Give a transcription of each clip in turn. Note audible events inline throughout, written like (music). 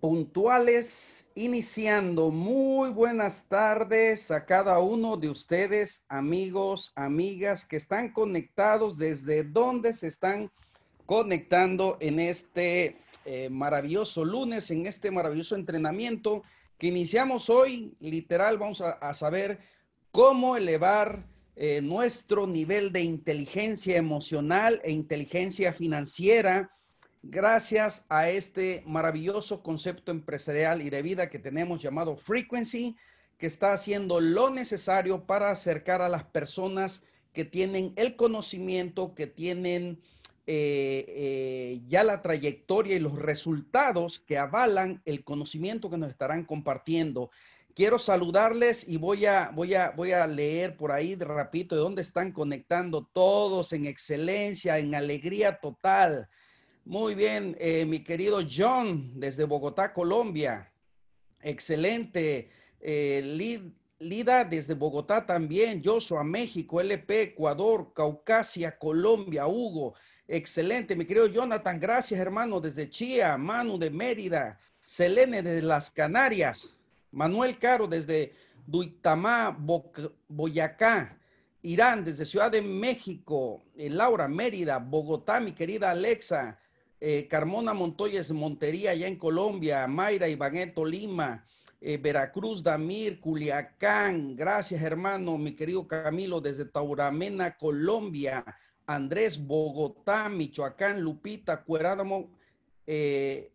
puntuales, iniciando. Muy buenas tardes a cada uno de ustedes, amigos, amigas que están conectados desde donde se están conectando en este eh, maravilloso lunes, en este maravilloso entrenamiento que iniciamos hoy. Literal, vamos a, saber cómo elevar eh, nuestro nivel de inteligencia emocional e inteligencia financiera gracias a este maravilloso concepto empresarial y de vida que tenemos llamado Frequency, que está haciendo lo necesario para acercar a las personas que tienen el conocimiento, que tienen eh, eh, ya la trayectoria y los resultados que avalan el conocimiento que nos estarán compartiendo. Quiero saludarles y voy a, voy a leer por ahí de rapidito de dónde están conectando todos en excelencia, en alegría total. Muy bien, eh, mi querido John, desde Bogotá, Colombia. Excelente. Eh, Lida desde Bogotá también, a México, LP, Ecuador, Caucasia, Colombia, Hugo. Excelente, mi querido Jonathan, gracias hermano desde Chía, Manu de Mérida, Selene de las Canarias, Manuel Caro desde Duitamá, Boyacá, Irán desde Ciudad de México, eh, Laura Mérida, Bogotá, mi querida Alexa, eh, Carmona Montoyes Montería allá en Colombia, Mayra Ibaneto Lima, eh, Veracruz, Damir, Culiacán, gracias hermano, mi querido Camilo desde Tauramena, Colombia, Andrés Bogotá, Michoacán, Lupita, Cuerádamo, eh,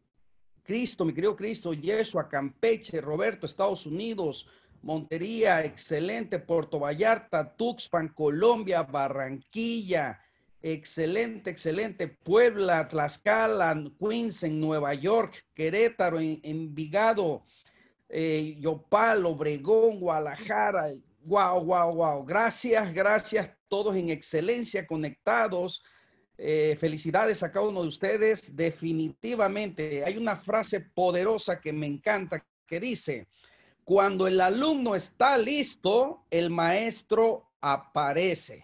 Cristo, mi querido Cristo, Yeshua, Campeche, Roberto, Estados Unidos, Montería, excelente, Puerto Vallarta, Tuxpan, Colombia, Barranquilla, Excelente, excelente. Puebla, Tlaxcala, Queens, en Nueva York, Querétaro, Envigado, eh, Yopal, Obregón, Guadalajara. Wow, wow, wow. Gracias, gracias. Todos en excelencia conectados. Eh, felicidades a cada uno de ustedes. Definitivamente, hay una frase poderosa que me encanta que dice, cuando el alumno está listo, el maestro aparece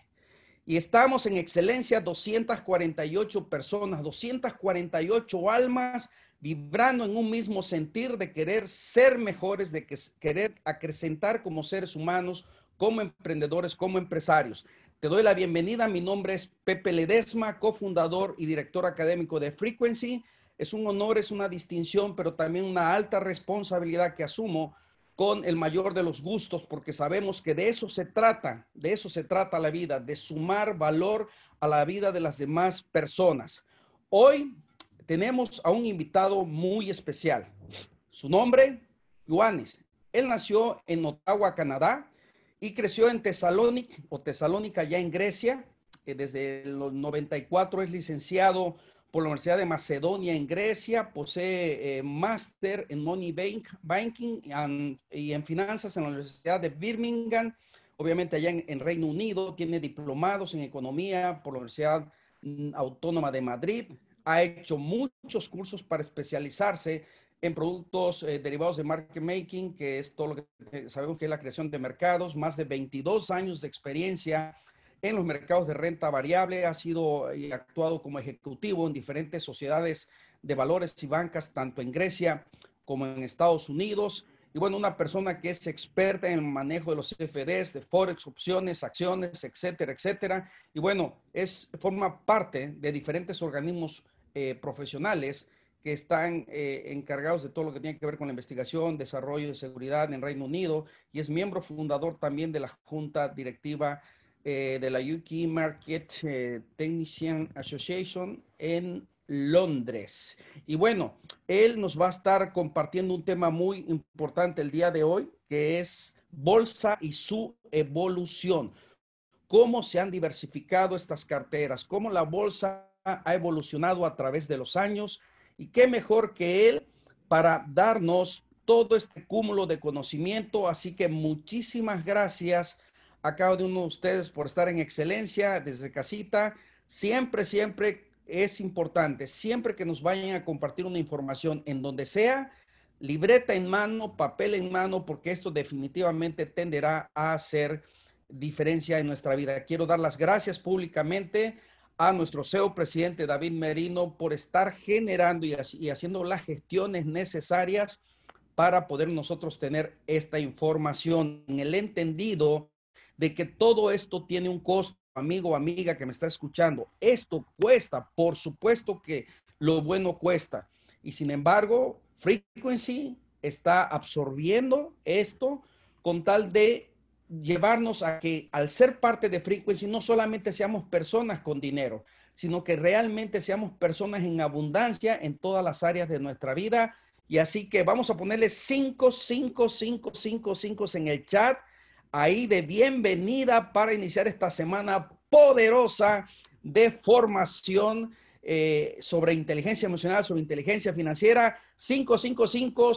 y estamos en excelencia 248 personas, 248 almas vibrando en un mismo sentir de querer ser mejores, de querer acrecentar como seres humanos, como emprendedores, como empresarios. Te doy la bienvenida. Mi nombre es Pepe Ledesma, cofundador y director académico de Frequency. Es un honor, es una distinción, pero también una alta responsabilidad que asumo con el mayor de los gustos, porque sabemos que de eso se trata, de eso se trata la vida, de sumar valor a la vida de las demás personas. Hoy tenemos a un invitado muy especial. Su nombre, Juanes Él nació en Ottawa, Canadá, y creció en Tesalónica, o Tesalónica ya en Grecia. Eh, desde los 94 es licenciado por la Universidad de Macedonia en Grecia, posee eh, máster en Money Banking y en Finanzas en la Universidad de Birmingham, obviamente allá en, Reino Unido, tiene diplomados en Economía por la Universidad mm, Autónoma de Madrid, ha hecho muchos cursos para especializarse en productos eh, derivados de market making, que es todo lo que eh, sabemos que es la creación de mercados, más de 22 años de experiencia en los mercados de renta variable, ha sido y eh, actuado como ejecutivo en diferentes sociedades de valores y bancas, tanto en Grecia como en Estados Unidos. Y bueno, una persona que es experta en el manejo de los CFDs, de Forex, opciones, acciones, etcétera, etcétera. Y bueno, es, forma parte de diferentes organismos eh, profesionales que están eh, encargados de todo lo que tiene que ver con la investigación, desarrollo y seguridad en Reino Unido y es miembro fundador también de la Junta Directiva eh, de la UK Market eh, Technician Association en Londres. Y bueno, él nos va a estar compartiendo un tema muy importante el día de hoy, que es bolsa y su evolución. Cómo se han diversificado estas carteras, cómo la bolsa ha evolucionado a través de los años y qué mejor que él para darnos todo este cúmulo de conocimiento. Así que muchísimas gracias Acabo de uno de ustedes por estar en excelencia desde casita. Siempre, siempre es importante, siempre que nos vayan a compartir una información en donde sea, libreta en mano, papel en mano, porque esto definitivamente tenderá a hacer diferencia en nuestra vida. Quiero dar las gracias públicamente a nuestro CEO presidente David Merino por estar generando y haciendo las gestiones necesarias para poder nosotros tener esta información en el entendido de que todo esto tiene un costo, amigo o amiga que me está escuchando. Esto cuesta, por supuesto que lo bueno cuesta. Y sin embargo, Frequency está absorbiendo esto con tal de llevarnos a que al ser parte de Frequency no solamente seamos personas con dinero, sino que realmente seamos personas en abundancia en todas las áreas de nuestra vida. Y así que vamos a ponerle 5, 5, 5, 5, 5 en el chat ahí de bienvenida para iniciar esta semana poderosa de formación eh, sobre inteligencia emocional, sobre inteligencia financiera, 555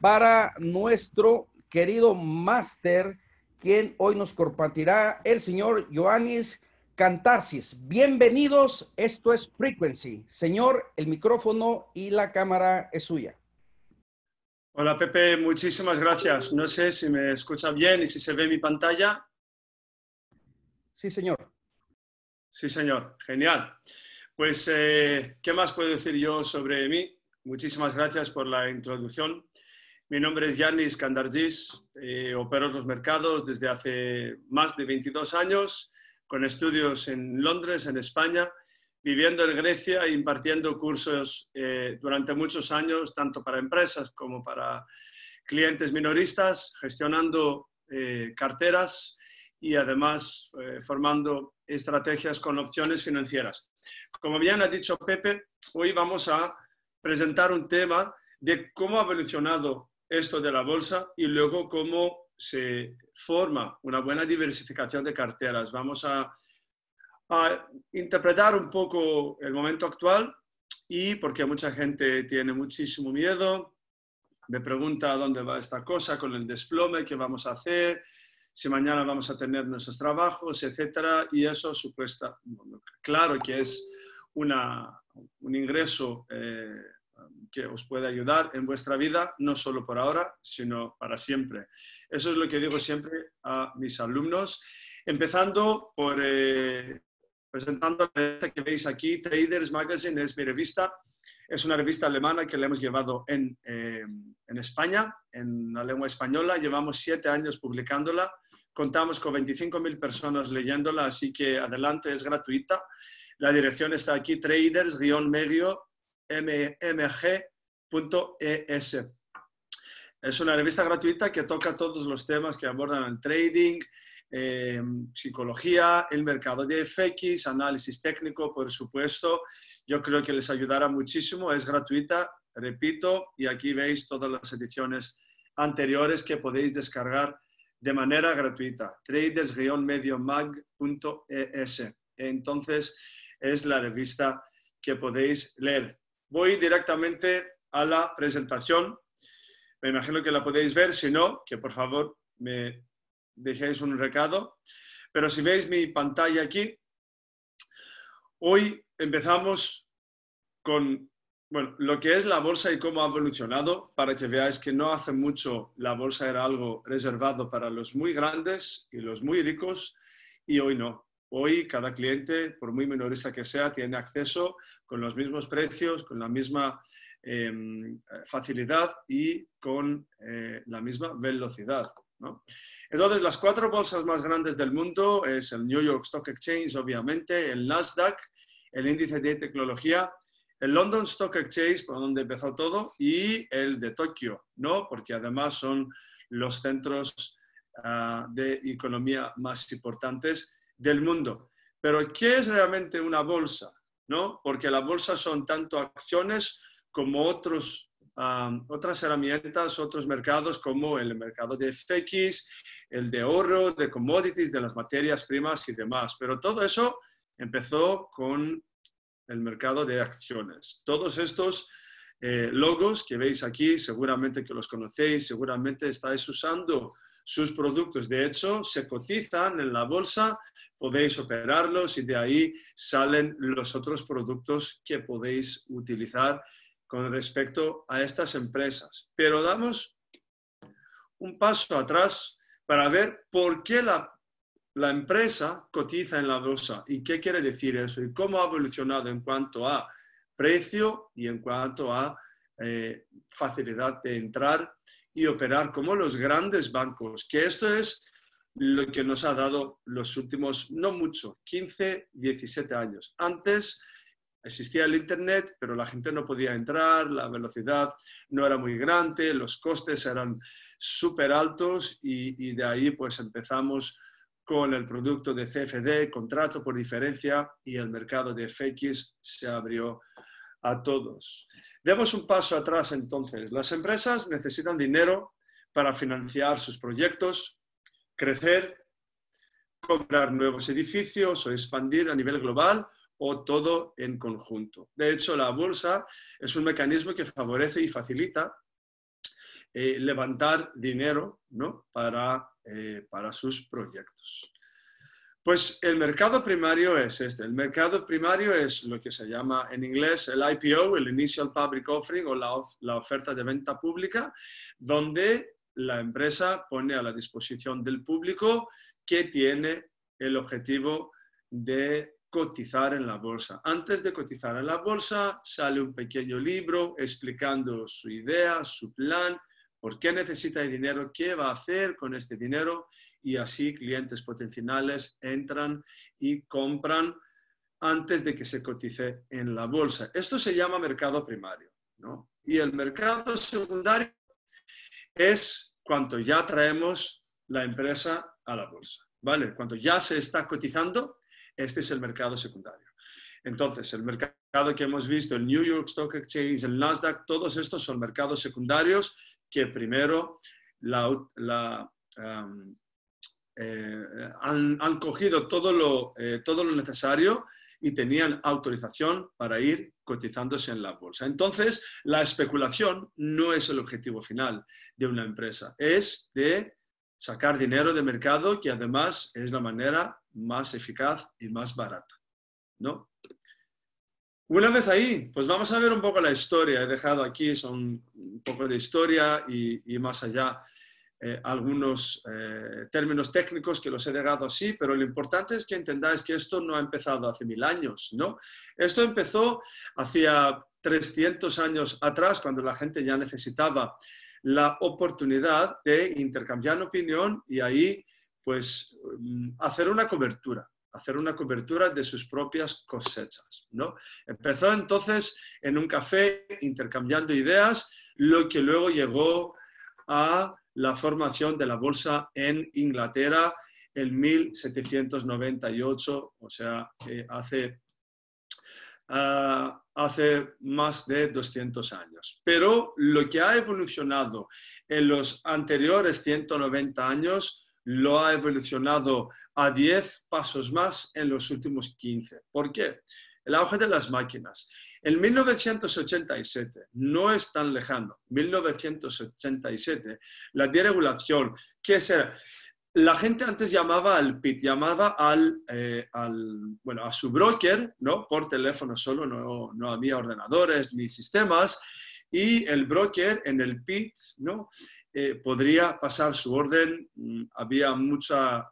para nuestro querido máster, quien hoy nos compartirá el señor Ioannis Cantarsis. Bienvenidos, esto es Frequency. Señor, el micrófono y la cámara es suya. Hola Pepe, muchísimas gracias. No sé si me escucha bien y si se ve mi pantalla. Sí, señor. Sí, señor. Genial. Pues, eh, ¿qué más puedo decir yo sobre mí? Muchísimas gracias por la introducción. Mi nombre es Yanis Kandarjis, eh, opero en los mercados desde hace más de 22 años, con estudios en Londres, en España, viviendo en Grecia e impartiendo cursos eh, durante muchos años, tanto para empresas como para clientes minoristas, gestionando eh, carteras y además eh, formando estrategias con opciones financieras. Como bien ha dicho Pepe, hoy vamos a presentar un tema de cómo ha evolucionado esto de la bolsa y luego cómo se forma una buena diversificación de carteras. Vamos a a interpretar un poco el momento actual y porque mucha gente tiene muchísimo miedo, me pregunta dónde va esta cosa con el desplome, qué vamos a hacer, si mañana vamos a tener nuestros trabajos, etcétera, y eso supuesta, claro que es una, un ingreso eh, que os puede ayudar en vuestra vida, no solo por ahora, sino para siempre. Eso es lo que digo siempre a mis alumnos, empezando por eh, presentando la revista que veis aquí, Traders Magazine, es mi revista. Es una revista alemana que la hemos llevado en, eh, en España, en la lengua española. Llevamos siete años publicándola. Contamos con 25.000 personas leyéndola, así que adelante, es gratuita. La dirección está aquí, traders-medio-mg.es. Es una revista gratuita que toca todos los temas que abordan el trading, eh, psicología, el mercado de FX, análisis técnico, por supuesto. Yo creo que les ayudará muchísimo. Es gratuita, repito, y aquí veis todas las ediciones anteriores que podéis descargar de manera gratuita. traders-mediomag.es. Entonces, es la revista que podéis leer. Voy directamente a la presentación. Me imagino que la podéis ver, si no, que por favor me dejéis un recado. Pero si veis mi pantalla aquí, hoy empezamos con lo que es la bolsa y cómo ha evolucionado, para que veáis que no hace mucho la bolsa era algo reservado para los muy grandes y los muy ricos, y hoy no. Hoy cada cliente, por muy minorista que sea, tiene acceso con los mismos precios, con la misma em, facilidad y con eh, la misma velocidad. Entonces, las cuatro bolsas más grandes del mundo es el New York Stock Exchange, obviamente, el Nasdaq, el índice de tecnología, el London Stock Exchange, por donde empezó todo, y el de Tokio, ¿no? Porque además son los centros ah, de economía más importantes del mundo. Pero, ¿qué es realmente una bolsa? ¿No? Porque la bolsa son tanto acciones como otros otras herramientas, otros mercados como el mercado de FX, el de oro, de commodities, de las materias primas y demás. Pero todo eso empezó con el mercado de acciones. Todos estos eh, logos que veis aquí, seguramente que los conocéis, seguramente estáis usando sus productos. De hecho, se cotizan en la bolsa, podéis operarlos y de ahí salen los otros productos que podéis utilizar con respecto a estas empresas. Pero damos un paso atrás para ver por qué la, empresa cotiza en la bolsa y qué quiere decir eso y cómo ha evolucionado en cuanto a precio y en cuanto a eh, facilidad de entrar y operar como los grandes bancos, que esto es lo que nos ha dado los últimos, no mucho, 15, 17 años. Antes existía el Internet, pero la gente no podía entrar, la velocidad no era muy grande, los costes eran súper altos y, de ahí pues empezamos con el producto de CFD, contrato por diferencia, y el mercado de FX se abrió a todos. Demos un paso atrás entonces. Las empresas necesitan dinero para financiar sus proyectos, crecer, comprar nuevos edificios o expandir a nivel global o todo en conjunto. De hecho, la bolsa es un mecanismo que favorece y facilita eh, levantar dinero ¿no? para, eh, para sus proyectos. Pues el mercado primario es este. El mercado primario es lo que se llama en inglés el IPO, el Initial Public Offering o la, la oferta de venta pública, donde la empresa pone a la disposición del público que tiene el objetivo de cotizar en la bolsa. Antes de cotizar en la bolsa, sale un pequeño libro explicando su idea, su plan, por qué necesita el dinero, qué va a hacer con este dinero y así clientes potenciales entran y compran antes de que se cotice en la bolsa. Esto se llama mercado primario. Y el mercado secundario es cuando ya traemos la empresa a la bolsa. ¿vale? Cuando ya se está cotizando este es el mercado secundario. Entonces, el mercado que hemos visto, el New York Stock Exchange, el Nasdaq, todos estos son mercados secundarios que primero la, eh, han, cogido todo lo, eh, todo lo necesario y tenían autorización para ir cotizándose en la bolsa. Entonces, la especulación no es el objetivo final de una empresa, es de sacar dinero de mercado, que además es la manera más eficaz y más barato, ¿no? Una vez ahí, pues vamos a ver un poco la historia. He dejado aquí son un poco de historia y, más allá eh, algunos eh, términos técnicos que los he dejado así, pero lo importante es que entendáis que esto no ha empezado hace mil años, ¿no? Esto empezó hacia 300 años atrás, cuando la gente ya necesitaba la oportunidad de intercambiar opinión y ahí pues mm, hacer una cobertura, hacer una cobertura de sus propias cosechas. ¿no? Empezó entonces en un café intercambiando ideas, lo que luego llegó a la formación de la bolsa en Inglaterra en 1798, o sea, hace, ah, hace más de 200 años. Pero lo que ha evolucionado en los anteriores 190 años lo ha evolucionado a 10 pasos más en los últimos 15. ¿Por qué? El auge de las máquinas. En 1987, no es tan lejano, 1987, la deregulación, que es la gente antes llamaba al PIT, llamaba eh, al, bueno, a su broker, ¿no? Por teléfono solo, no, no había ordenadores ni sistemas, y el broker en el PIT, ¿no? Eh, podría pasar su orden, mm, había mucha,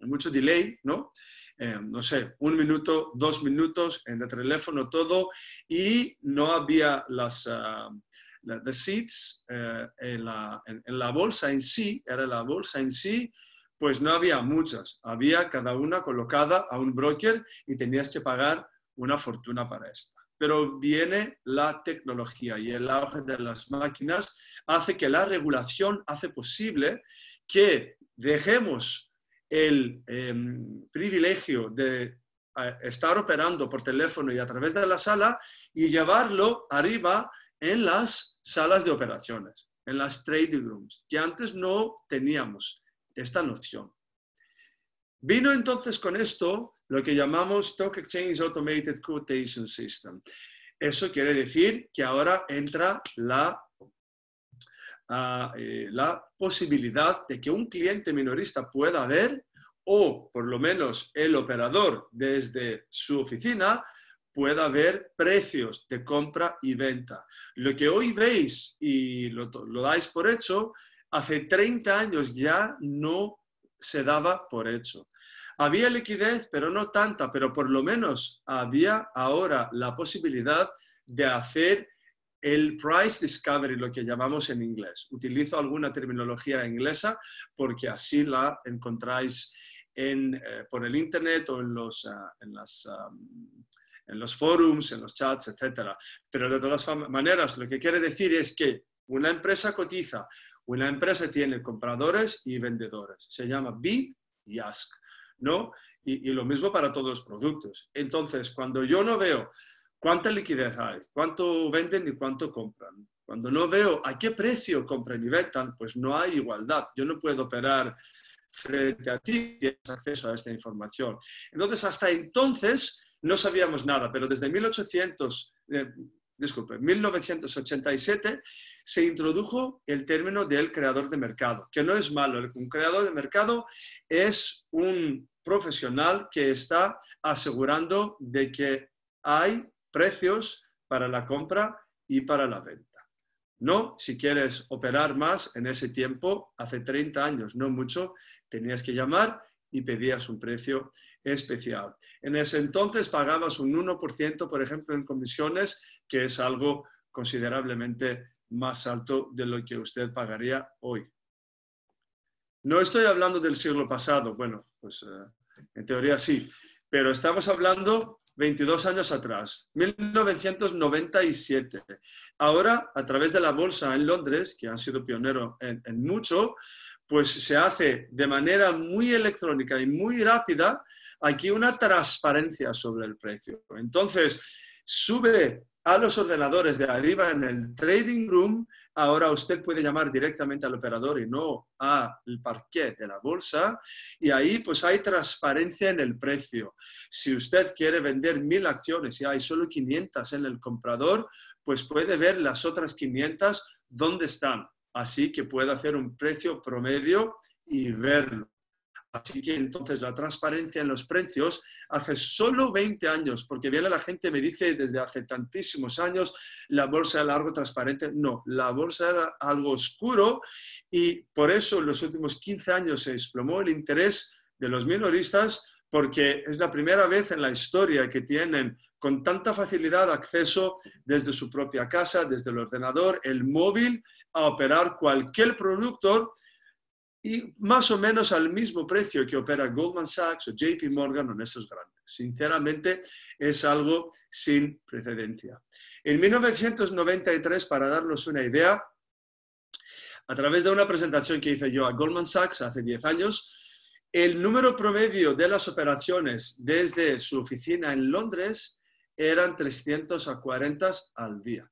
mucho delay, ¿no? Eh, no sé, un minuto, dos minutos en el teléfono, todo, y no había las, the seats eh, en, la, en, la, bolsa en sí, era la bolsa en sí, pues no había muchas, había cada una colocada a un broker y tenías que pagar una fortuna para esta pero viene la tecnología y el auge de las máquinas hace que la regulación hace posible que dejemos el em, privilegio de eh, estar operando por teléfono y a través de la sala y llevarlo arriba en las salas de operaciones, en las trading rooms, que antes no teníamos esta noción. Vino entonces con esto lo que llamamos Stock Exchange Automated Quotation System. Eso quiere decir que ahora entra la, ah, eh, la posibilidad de que un cliente minorista pueda ver, o por lo menos el operador desde su oficina, pueda ver precios de compra y venta. Lo que hoy veis y lo dais por hecho, hace 30 años ya no se daba por hecho. Había liquidez, pero no tanta, pero por lo menos había ahora la posibilidad de hacer el price discovery, lo que llamamos en inglés. Utilizo alguna terminología inglesa porque así la encontráis en, eh, por el Internet o en los, eh, en las, en los forums, en los chats, etc. Pero de todas maneras, lo que quiere decir es que una empresa cotiza, una empresa tiene compradores y vendedores. Se llama bid y ask. ¿no? Y, lo mismo para todos los productos. Entonces, cuando yo no veo cuánta liquidez hay, cuánto venden y cuánto compran, cuando no veo a qué precio compran y vendan, pues no hay igualdad. Yo no puedo operar frente a ti tienes acceso a esta información. Entonces, hasta entonces no sabíamos nada, pero desde 1800, eh, disculpe, 1987 se introdujo el término del creador de mercado, que no es malo. Un creador de mercado es un profesional que está asegurando de que hay precios para la compra y para la venta. No, si quieres operar más en ese tiempo, hace 30 años, no mucho, tenías que llamar y pedías un precio especial. En ese entonces pagabas un 1%, por ejemplo, en comisiones, que es algo considerablemente más alto de lo que usted pagaría hoy. No estoy hablando del siglo pasado, bueno, pues eh, en teoría sí, pero estamos hablando 22 años atrás, 1997. Ahora, a través de la bolsa en Londres, que ha sido pionero en, en mucho, pues se hace de manera muy electrónica y muy rápida aquí una transparencia sobre el precio. Entonces, sube a los ordenadores de arriba en el trading room, ahora usted puede llamar directamente al operador y no al parquet de la bolsa, y ahí pues hay transparencia en el precio. Si usted quiere vender mil acciones y hay solo 500 en el comprador, pues puede ver las otras 500 dónde están. Así que puede hacer un precio promedio y verlo. Así que entonces la transparencia en los precios hace solo 20 años, porque viene la gente me dice desde hace tantísimos años la bolsa era algo transparente. No, la bolsa era algo oscuro y por eso en los últimos 15 años se desplomó el interés de los minoristas porque es la primera vez en la historia que tienen con tanta facilidad acceso desde su propia casa, desde el ordenador, el móvil, a operar cualquier productor y más o menos al mismo precio que opera Goldman Sachs o JP Morgan o en estos grandes. Sinceramente, es algo sin precedencia. En 1993, para darnos una idea, a través de una presentación que hice yo a Goldman Sachs hace 10 años, el número promedio de las operaciones desde su oficina en Londres eran 300 a 40 al día.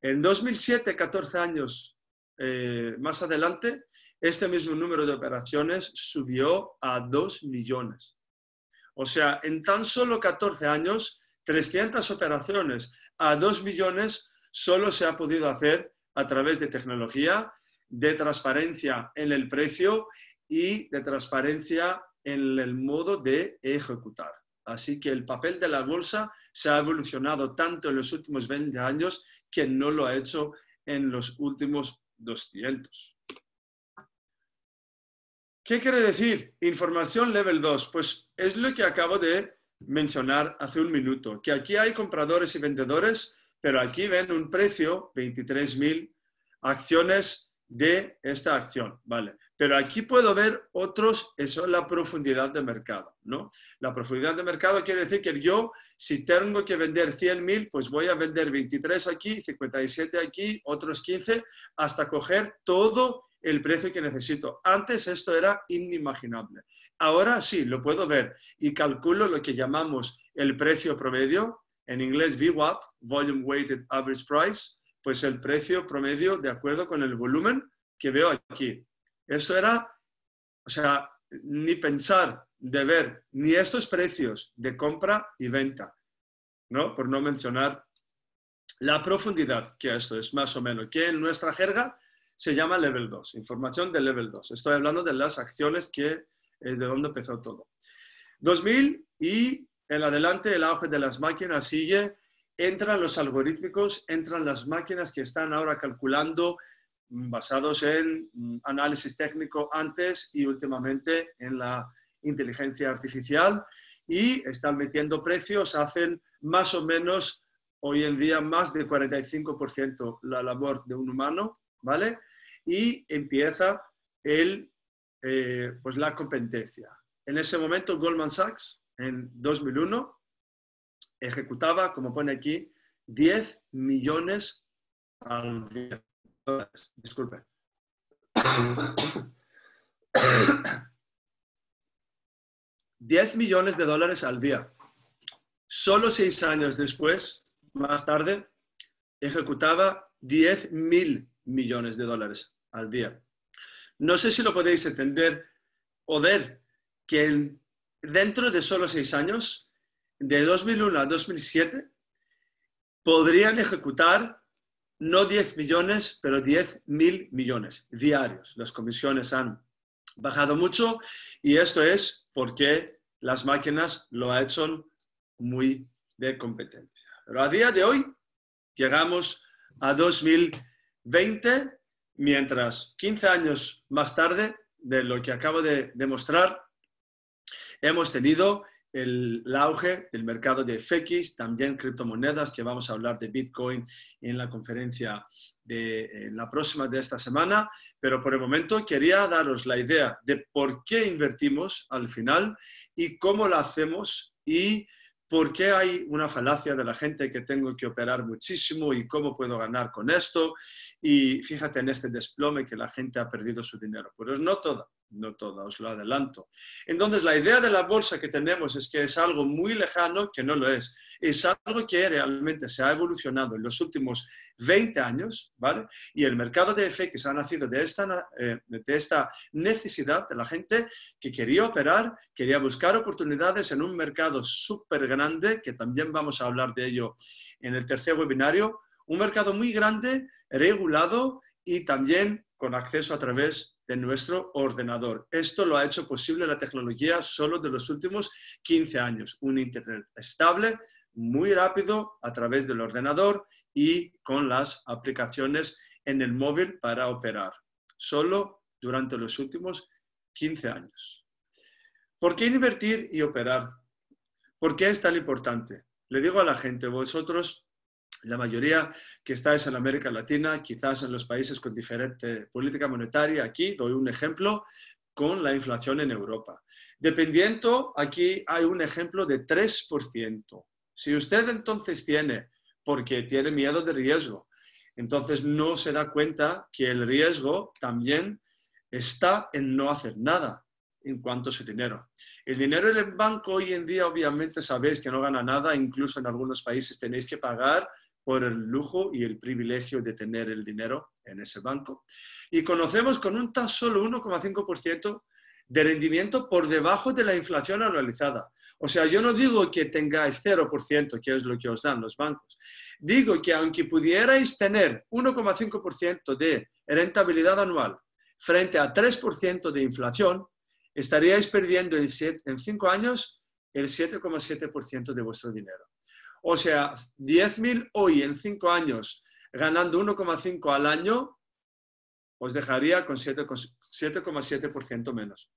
En 2007, 14 años eh, más adelante, este mismo número de operaciones subió a 2 millones. O sea, en tan solo 14 años, 300 operaciones a 2 millones solo se ha podido hacer a través de tecnología, de transparencia en el precio y de transparencia en el modo de ejecutar. Así que el papel de la bolsa se ha evolucionado tanto en los últimos 20 años que no lo ha hecho en los últimos 200. ¿Qué quiere decir información level 2? Pues es lo que acabo de mencionar hace un minuto, que aquí hay compradores y vendedores, pero aquí ven un precio, 23.000 acciones de esta acción, ¿vale? Pero aquí puedo ver otros, eso es la profundidad de mercado, ¿no? La profundidad de mercado quiere decir que yo, si tengo que vender 100.000, pues voy a vender 23 aquí, 57 aquí, otros 15, hasta coger todo el precio que necesito. Antes esto era inimaginable. Ahora sí, lo puedo ver y calculo lo que llamamos el precio promedio, en inglés VWAP, Volume Weighted Average Price, pues el precio promedio de acuerdo con el volumen que veo aquí. Eso era, o sea, ni pensar de ver ni estos precios de compra y venta, ¿no? Por no mencionar la profundidad que esto es, más o menos, que en nuestra jerga se llama level 2, información de level 2. Estoy hablando de las acciones que es eh, de donde empezó todo. 2000 y en adelante el auge de las máquinas sigue, entran los algorítmicos, entran las máquinas que están ahora calculando mm, basados en mm, análisis técnico antes y últimamente en la inteligencia artificial y están metiendo precios, hacen más o menos hoy en día más del 45% la labor de un humano ¿vale? Y empieza el, eh, pues la competencia. En ese momento Goldman Sachs, en 2001, ejecutaba, como pone aquí, 10 millones al día. Disculpe. 10 millones de dólares al día. Solo seis años después, más tarde, ejecutaba 10.000 mil millones de dólares al día. No sé si lo podéis entender o ver que dentro de solo seis años, de 2001 a 2007, podrían ejecutar no 10 millones, pero 10 mil millones diarios. Las comisiones han bajado mucho y esto es porque las máquinas lo han hecho muy de competencia. Pero a día de hoy llegamos a 2.000 20, mientras 15 años más tarde de lo que acabo de demostrar, hemos tenido el, auge del mercado de FX, también criptomonedas, que vamos a hablar de Bitcoin en la conferencia de la próxima de esta semana, pero por el momento quería daros la idea de por qué invertimos al final y cómo lo hacemos y ¿Por qué hay una falacia de la gente que tengo que operar muchísimo y cómo puedo ganar con esto? Y fíjate en este desplome que la gente ha perdido su dinero. Pero pues no toda no toda, os lo adelanto. Entonces, la idea de la bolsa que tenemos es que es algo muy lejano, que no lo es. Es algo que realmente se ha evolucionado en los últimos 20 años, ¿vale? Y el mercado de FX ha nacido de esta, eh, de esta necesidad de la gente que quería operar, quería buscar oportunidades en un mercado súper grande, que también vamos a hablar de ello en el tercer webinario, un mercado muy grande, regulado y también con acceso a través de nuestro ordenador. Esto lo ha hecho posible la tecnología solo de los últimos 15 años. Un Internet estable, muy rápido, a través del ordenador y con las aplicaciones en el móvil para operar. Solo durante los últimos 15 años. ¿Por qué invertir y operar? ¿Por qué es tan importante? Le digo a la gente, vosotros la mayoría que es en América Latina, quizás en los países con diferente política monetaria, aquí doy un ejemplo con la inflación en Europa. Dependiendo, aquí hay un ejemplo de 3%. Si usted entonces tiene, porque tiene miedo de riesgo, entonces no se da cuenta que el riesgo también está en no hacer nada en cuanto a su dinero. El dinero en el banco hoy en día, obviamente, sabéis que no gana nada, incluso en algunos países tenéis que pagar por el lujo y el privilegio de tener el dinero en ese banco. Y conocemos con un tan solo 1,5% de rendimiento por debajo de la inflación anualizada. O sea, yo no digo que tengáis 0%, que es lo que os dan los bancos. Digo que aunque pudierais tener 1,5% de rentabilidad anual frente a 3% de inflación, estaríais perdiendo en 5 años el 7,7% de vuestro dinero. O sea, 10.000 hoy en 5 años, ganando 1,5 al año, os dejaría con 7,7% menos.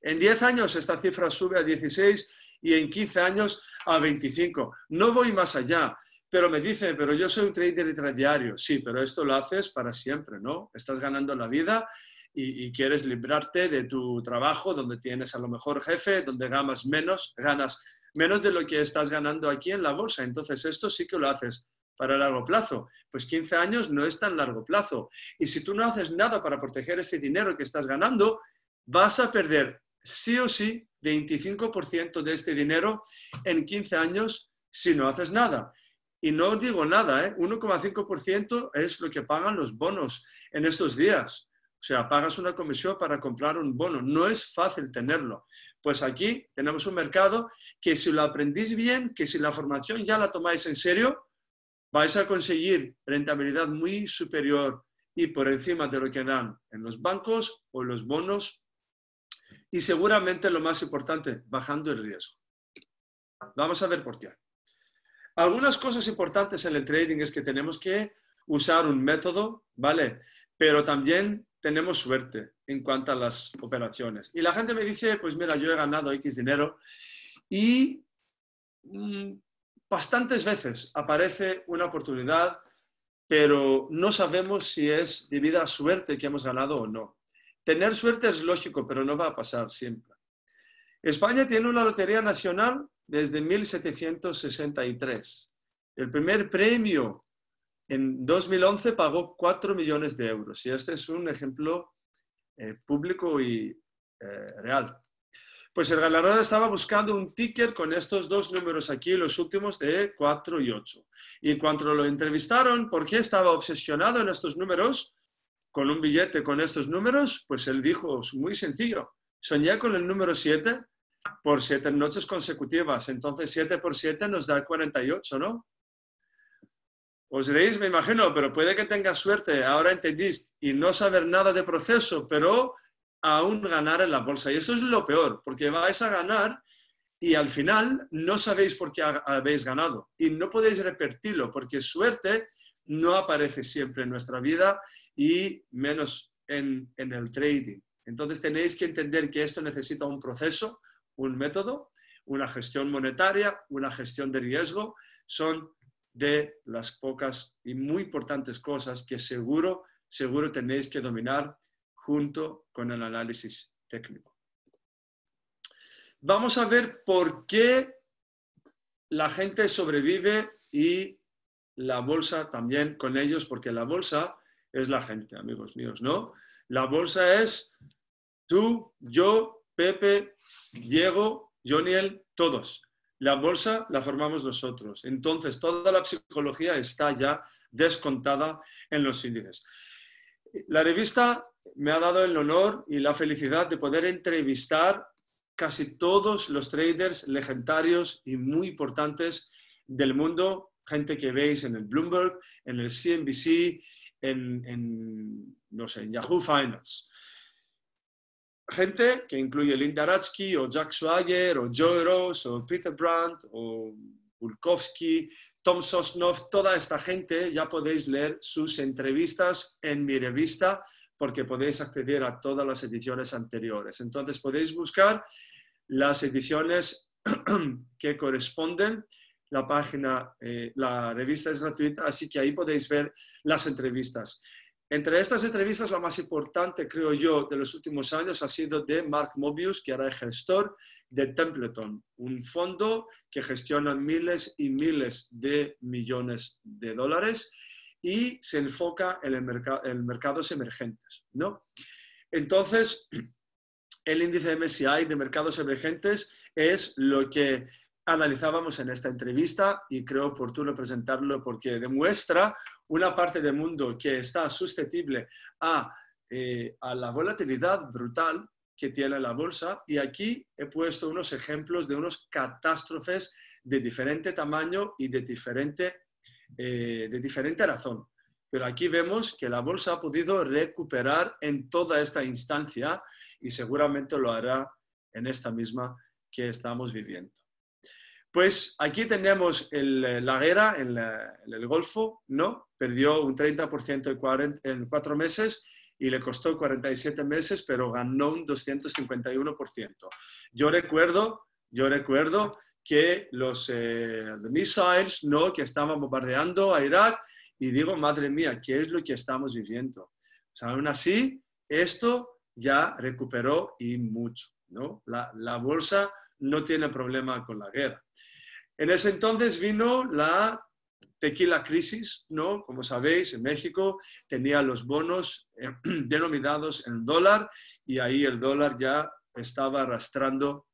En 10 años esta cifra sube a 16 y en 15 años a 25. No voy más allá, pero me dicen, pero yo soy un trader intradiario. Sí, pero esto lo haces para siempre, ¿no? Estás ganando la vida y, y, quieres librarte de tu trabajo donde tienes a lo mejor jefe, donde ganas menos, ganas menos de lo que estás ganando aquí en la bolsa. Entonces, esto sí que lo haces para largo plazo. Pues 15 años no es tan largo plazo. Y si tú no haces nada para proteger este dinero que estás ganando, vas a perder sí o sí 25% de este dinero en 15 años si no haces nada. Y no digo nada, ¿eh? 1,5% es lo que pagan los bonos en estos días. O sea, pagas una comisión para comprar un bono. No es fácil tenerlo. Pues aquí tenemos un mercado que si lo aprendís bien, que si la formación ya la tomáis en serio, vais a conseguir rentabilidad muy superior y por encima de lo que dan en los bancos o los bonos. Y seguramente lo más importante, bajando el riesgo. Vamos a ver por qué. Algunas cosas importantes en el trading es que tenemos que usar un método, ¿vale? Pero también tenemos suerte en cuanto a las operaciones. Y la gente me dice, pues mira, yo he ganado X dinero y mm, bastantes veces aparece una oportunidad, pero no sabemos si es debido a suerte que hemos ganado o no. Tener suerte es lógico, pero no va a pasar siempre. España tiene una lotería nacional desde 1763. El primer premio en 2011 pagó 4 millones de euros y este es un ejemplo eh, público y eh, real. Pues el ganador estaba buscando un ticket con estos dos números aquí, los últimos de 4 y 8. Y cuando lo entrevistaron, ¿por qué estaba obsesionado en estos números? Con un billete con estos números, pues él dijo, muy sencillo, soñé con el número 7 por 7 noches consecutivas, entonces 7 por 7 nos da 48, ¿no? Os reís, me imagino, pero puede que tenga suerte, ahora entendís, y no saber nada de proceso, pero aún ganar en la bolsa. Y eso es lo peor, porque vais a ganar y al final no sabéis por qué habéis ganado y no podéis repetirlo, porque suerte no aparece siempre en nuestra vida y menos en, en el trading. Entonces tenéis que entender que esto necesita un proceso, un método, una gestión monetaria, una gestión de riesgo. Son de las pocas y muy importantes cosas que seguro, seguro tenéis que dominar junto con el análisis técnico. Vamos a ver por qué la gente sobrevive y la bolsa también con ellos, porque la bolsa es la gente, amigos míos, ¿no? La bolsa es tú, yo, Pepe, Diego, Joniel, todos. La bolsa la formamos nosotros. Entonces, toda la psicología está ya descontada en los índices. La revista me ha dado el honor y la felicidad de poder entrevistar casi todos los traders legendarios y muy importantes del mundo, gente que veis en el Bloomberg, en el CNBC, en, en, no en Yahoo Finance gente que incluye Linda Ratsky o Jack Swagger o Joe Ross o Peter Brandt o Burkowski, Tom Sosnov, toda esta gente, ya podéis leer sus entrevistas en mi revista porque podéis acceder a todas las ediciones anteriores. Entonces podéis buscar las ediciones (clears throat) que corresponden. La página, eh, la revista es gratuita, así que ahí podéis ver las entrevistas. Entre estas entrevistas, la más importante, creo yo, de los últimos años ha sido de Mark Mobius, que era el gestor de Templeton, un fondo que gestiona miles y miles de millones de dólares y se enfoca en, el en mercados emergentes. ¿no? Entonces, (clears throat) el índice MSCI de mercados emergentes es lo que analizábamos en esta entrevista y creo oportuno presentarlo porque demuestra una parte del mundo que está susceptible a, eh, a la volatilidad brutal que tiene la bolsa. Y aquí he puesto unos ejemplos de unos catástrofes de diferente tamaño y de diferente, eh, de diferente razón. Pero aquí vemos que la bolsa ha podido recuperar en toda esta instancia y seguramente lo hará en esta misma que estamos viviendo. Pues aquí tenemos eh, la guerra en, el Golfo, ¿no? Perdió un 30% en, cuatro meses y le costó 47 meses, pero ganó un 251%. Yo recuerdo, yo recuerdo que los eh, misiles, ¿no? Que estaban bombardeando a Irak y digo, madre mía, ¿qué es lo que estamos viviendo? O sea, aún así, esto ya recuperó y mucho, ¿no? la bolsa no tiene problema con la guerra. En ese entonces vino la tequila crisis, ¿no? Como sabéis, en México tenía los bonos eh, (clears throat) denominados en dólar y ahí el dólar ya estaba arrastrando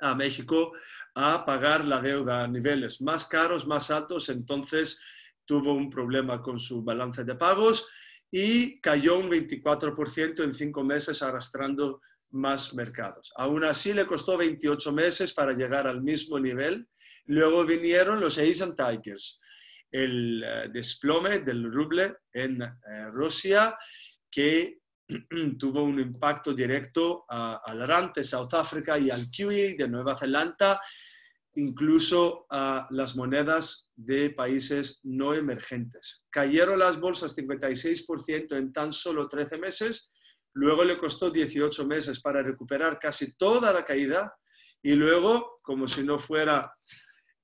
a México a pagar la deuda a niveles más caros, más altos, entonces tuvo un problema con su balance de pagos y cayó un 24% en cinco meses arrastrando más mercados. Aún así, le costó 28 meses para llegar al mismo nivel. Luego vinieron los Asian Tigers, el eh, desplome del ruble en eh, Rusia, que (clears throat) tuvo un impacto directo al RAND de South y al Kiwi de Nueva Zelanda, incluso a las monedas de países no emergentes. Cayeron las bolsas 56% en tan solo 13 meses luego le costó 18 meses para recuperar casi toda la caída y luego, como si no fuera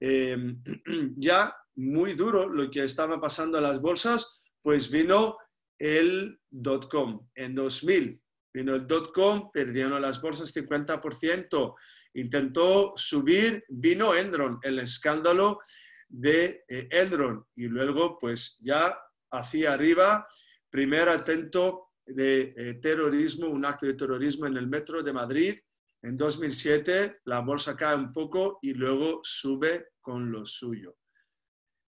eh, (clears throat) ya muy duro lo que estaba pasando en las bolsas, pues vino el dotcom com en 2000. Vino el dotcom, com perdieron las bolsas 50%, intentó subir, vino Endron, el escándalo de eh, Endron. y luego pues ya hacia arriba, primer atento de eh, terrorismo, un acto de terrorismo en el metro de Madrid. En 2007 la bolsa cae un poco y luego sube con lo suyo.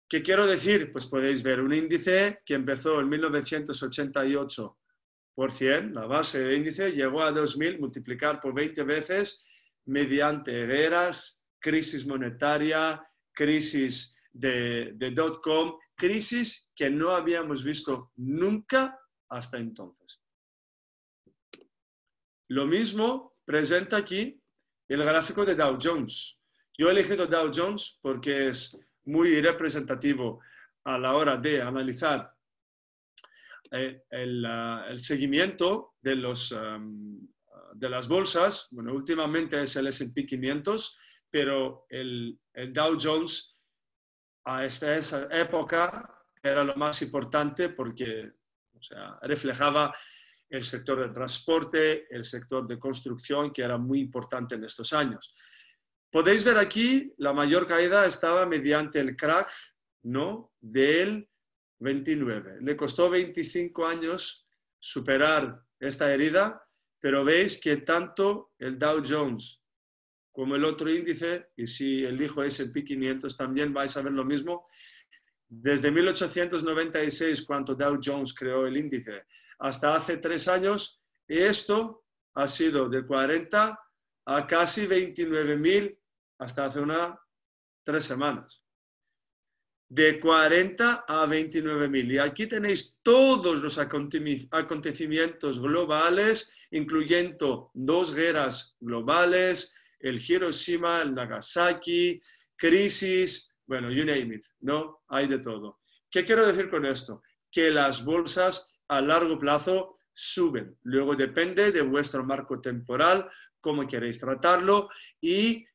¿Qué quiero decir? Pues podéis ver un índice que empezó en 1988 por 100, la base de índice, llegó a 2000, multiplicar por 20 veces mediante herederas, crisis monetaria, crisis de, de dot-com, crisis que no habíamos visto nunca hasta entonces. Lo mismo presenta aquí el gráfico de Dow Jones. Yo he elegido Dow Jones porque es muy representativo a la hora de analizar eh, ah, el, seguimiento de, los, de las bolsas. Bueno, últimamente es el SP 500, pero el, Dow Jones a esta, época era lo más importante porque o sea, reflejaba el sector del transporte, el sector de construcción, que era muy importante en estos años. Podéis ver aquí, la mayor caída estaba mediante el crack ¿no? del 29. Le costó 25 años superar esta herida, pero veis que tanto el Dow Jones como el otro índice, y si elijo S&P 500 también vais a ver lo mismo, desde 1896, cuando Dow Jones creó el índice, hasta hace tres años, esto ha sido de 40 a casi 29.000 hasta hace unas tres semanas. De 40 a 29.000. Y aquí tenéis todos los acontecimientos globales, incluyendo dos guerras globales, el Hiroshima, el Nagasaki, crisis, bueno, you name it, ¿no? Hay de todo. ¿Qué quiero decir con esto? Que las bolsas a largo plazo suben. Luego depende de vuestro marco temporal, cómo queréis tratarlo y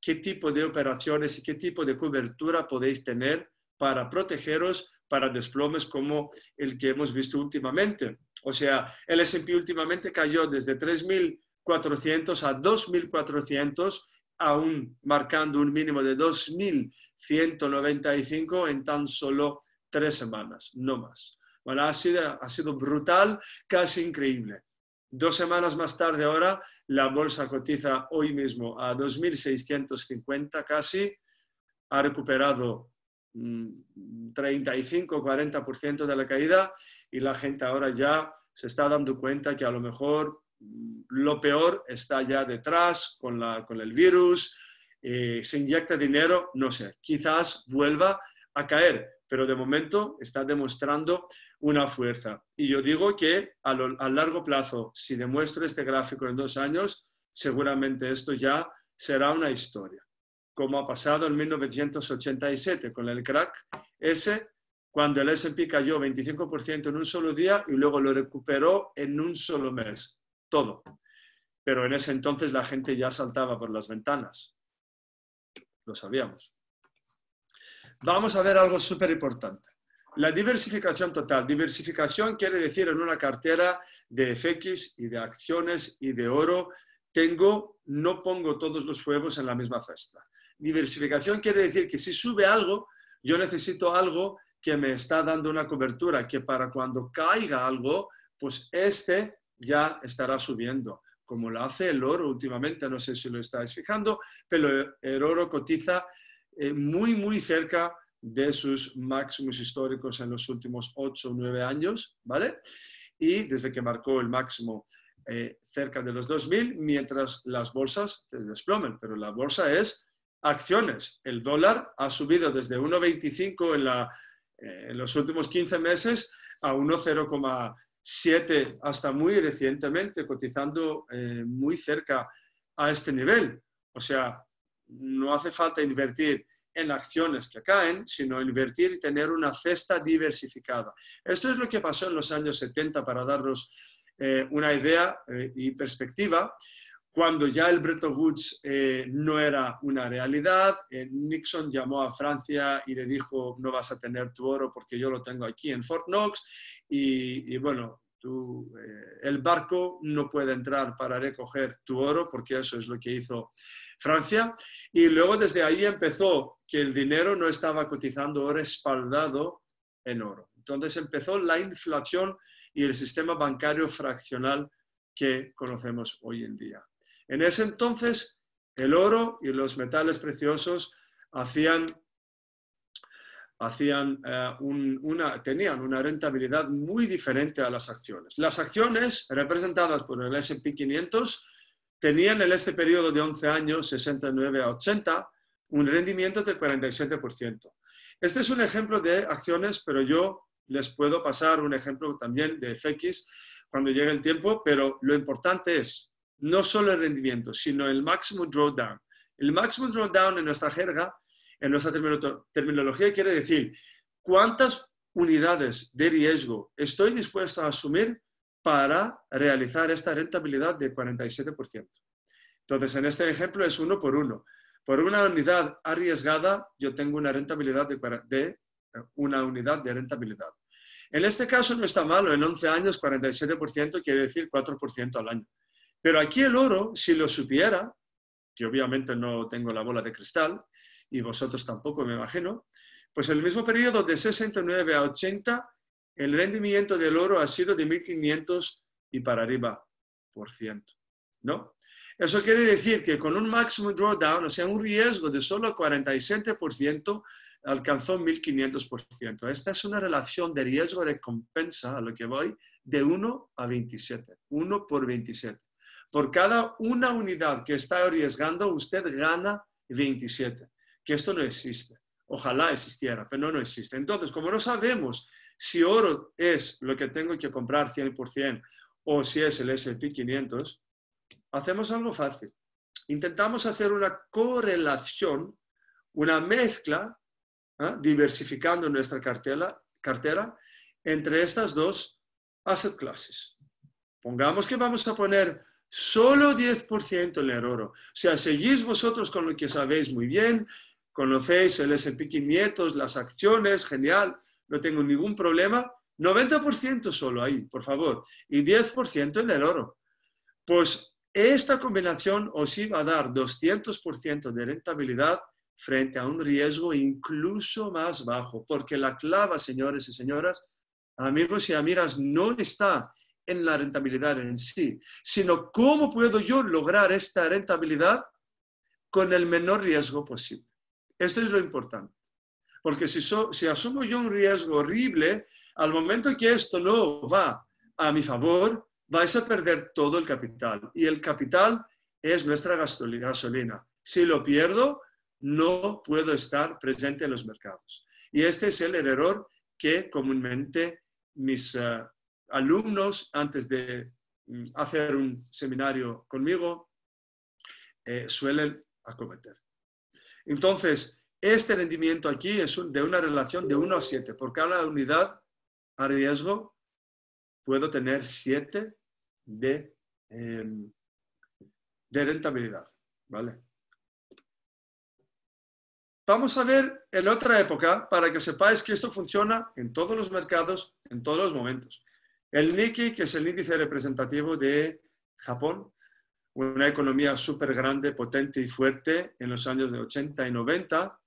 qué tipo de operaciones y qué tipo de cobertura podéis tener para protegeros para desplomes como el que hemos visto últimamente. O sea, el S&P últimamente cayó desde 3.400 a 2.400 aún marcando un mínimo de 2.195 en tan solo tres semanas, no más. Bueno, ha sido, ha sido brutal, casi increíble. Dos semanas más tarde ahora, la bolsa cotiza hoy mismo a 2.650 casi, ha recuperado 35-40% mm, de la caída y la gente ahora ya se está dando cuenta que a lo mejor lo peor está ya detrás con, el virus, eh, se inyecta dinero, no sé, quizás vuelva a caer, pero de momento está demostrando una fuerza. Y yo digo que a, a largo plazo, si demuestro este gráfico en dos años, seguramente esto ya será una historia, como ha pasado en 1987 con el crack ese, cuando el SP cayó 25% en un solo día y luego lo recuperó en un solo mes todo. Pero en ese entonces la gente ya saltaba por las ventanas. Lo sabíamos. Vamos a ver algo súper importante. La diversificación total. Diversificación quiere decir en una cartera de FX y de acciones y de oro, tengo, no pongo todos los huevos en la misma cesta. Diversificación quiere decir que si sube algo, yo necesito algo que me está dando una cobertura, que para cuando caiga algo, pues este ya estará subiendo, como lo hace el oro últimamente, no sé si lo estáis fijando, pero el oro cotiza eh, muy, muy cerca de sus máximos históricos en los últimos 8 o 9 años, ¿vale? Y desde que marcó el máximo eh, cerca de los 2.000, mientras las bolsas se desplomen, pero la bolsa es acciones. El dólar ha subido desde 1,25 en, eh, en los últimos 15 meses a 1.0,5 7 hasta muy recientemente, cotizando eh, muy cerca a este nivel. O sea, no hace falta invertir en acciones que caen, sino invertir y tener una cesta diversificada. Esto es lo que pasó en los años 70 para darnos eh, una idea eh, y perspectiva. Cuando ya el Bretton Woods eh, no era una realidad, eh, Nixon llamó a Francia y le dijo, no vas a tener tu oro porque yo lo tengo aquí en Fort Knox. Y, bueno, eh, el barco no puede entrar para recoger tu oro porque eso es lo que hizo Francia. Y luego desde ahí empezó que el dinero no estaba cotizando o respaldado en oro. Entonces empezó la inflación y el sistema bancario fraccional que conocemos hoy en día. En ese entonces, el oro y los metales preciosos hacían, eh, tenían una rentabilidad muy diferente a las acciones. Las acciones representadas por el SP 500 tenían en este periodo de 11 años, 69 a 80, un rendimiento del 47%. Este es un ejemplo de acciones, pero yo les puedo pasar un ejemplo también de FX cuando llegue el tiempo, pero lo importante es, no solo el rendimiento, sino el máximo drawdown. El máximo drawdown en nuestra jerga, en nuestra terminología, quiere decir cuántas unidades de riesgo estoy dispuesto a asumir para realizar esta rentabilidad de 47%. Entonces, en este ejemplo es uno por uno. Por una unidad arriesgada, yo tengo una rentabilidad de, eh, una unidad de rentabilidad. En este caso no está malo, en 11 años 47% quiere decir 4% al año. Pero aquí el oro, si lo supiera, que obviamente no tengo la bola de cristal, y vosotros tampoco me imagino, pues en el mismo periodo de 69 a 80, el rendimiento del oro ha sido de 1.500 y para arriba por ciento, ¿no? Eso quiere decir que con un máximo drawdown, o sea, un riesgo de solo 47%, alcanzó 1.500%. Esta es una relación de riesgo-recompensa, a lo que voy, de 1 a 27, 1 por 27. Por cada una unidad que está arriesgando, usted gana 27, que esto no existe. Ojalá existiera, pero no, existe. Entonces, como no sabemos si oro es lo que tengo que comprar 100% o si es el SP 500, hacemos algo fácil. Intentamos hacer una correlación, una mezcla, ¿eh? diversificando nuestra cartera entre estas dos asset classes. Pongamos que vamos a poner Solo 10% en el oro. O sea, seguís vosotros con lo que sabéis muy bien, conocéis el S&P 500, las acciones, genial, no tengo ningún problema. 90% solo ahí, por favor, y 10% en el oro. Pues esta combinación os iba a dar 200% de rentabilidad frente a un riesgo incluso más bajo, porque la clava, señores y señoras, amigos y amigas, no está en la rentabilidad en sí, sino cómo puedo yo lograr esta rentabilidad con el menor riesgo posible. Esto es lo importante. Porque si, asumo yo un riesgo horrible, al momento que esto no va a mi favor, vais a perder todo el capital. Y el capital es nuestra gasolina. Si lo pierdo, no puedo estar presente en los mercados. Y este es el error que comúnmente mis eh, alumnos antes de mm, hacer un seminario conmigo eh, suelen acometer. Entonces, este rendimiento aquí es de una relación de 1 a 7. Por cada unidad a riesgo puedo tener 7 de, em, de rentabilidad. ¿vale? Vamos a ver en otra época para que sepáis que esto funciona en todos los mercados, en todos los momentos. El Nikkei, que es el índice representativo de Japón, una economía súper grande, potente y fuerte en los años de 80 y 90,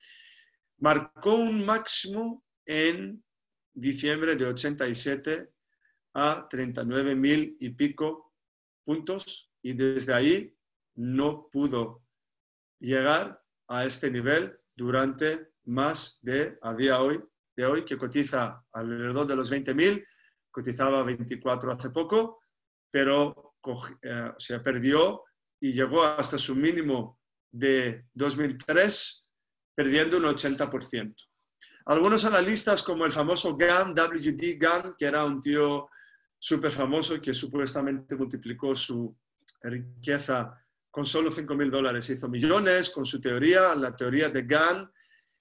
marcó un máximo en diciembre de 87 a 39 mil y pico puntos y desde ahí no pudo llegar a este nivel durante más de, a día hoy, de hoy, que cotiza alrededor de los 20 mil cotizaba 24 hace poco, pero eh, se perdió y llegó hasta su mínimo de 2003, perdiendo un 80%. Algunos analistas, como el famoso Gann, WD Gann, que era un tío súper famoso que supuestamente multiplicó su riqueza con solo 5.000 dólares, hizo millones con su teoría, la teoría de Gann,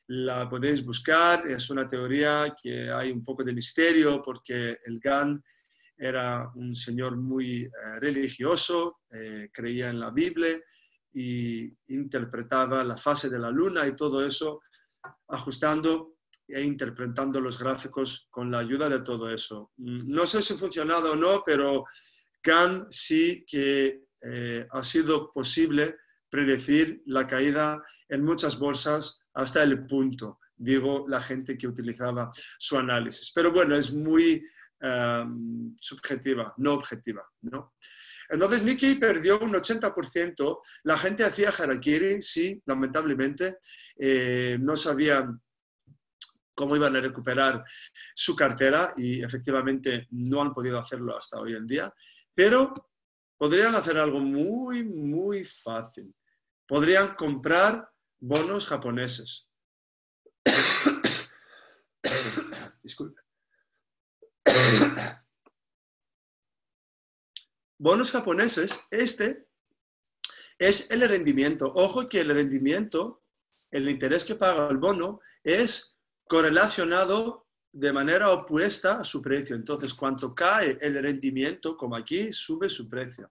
la podéis buscar, es una teoría que hay un poco de misterio porque el GAN era un señor muy eh, religioso, eh, creía en la Biblia y interpretaba la fase de la luna y todo eso ajustando e interpretando los gráficos con la ayuda de todo eso. Mm, no sé si ha funcionado o no, pero GAN sí que eh, ha sido posible predecir la caída en muchas bolsas hasta el punto, digo la gente que utilizaba su análisis. Pero bueno, es muy em, subjetiva, no objetiva. ¿no? Entonces Mickey perdió un 80%, la gente hacía harakiri, sí, lamentablemente, eh, no sabían cómo iban a recuperar su cartera y efectivamente no han podido hacerlo hasta hoy en día, pero podrían hacer algo muy, muy fácil. Podrían comprar bonos japoneses. (coughs) (coughs) bonos japoneses, este es el rendimiento. Ojo que el rendimiento, el interés que paga el bono, es correlacionado de manera opuesta a su precio. Entonces, cuanto cae el rendimiento, como aquí, sube su precio.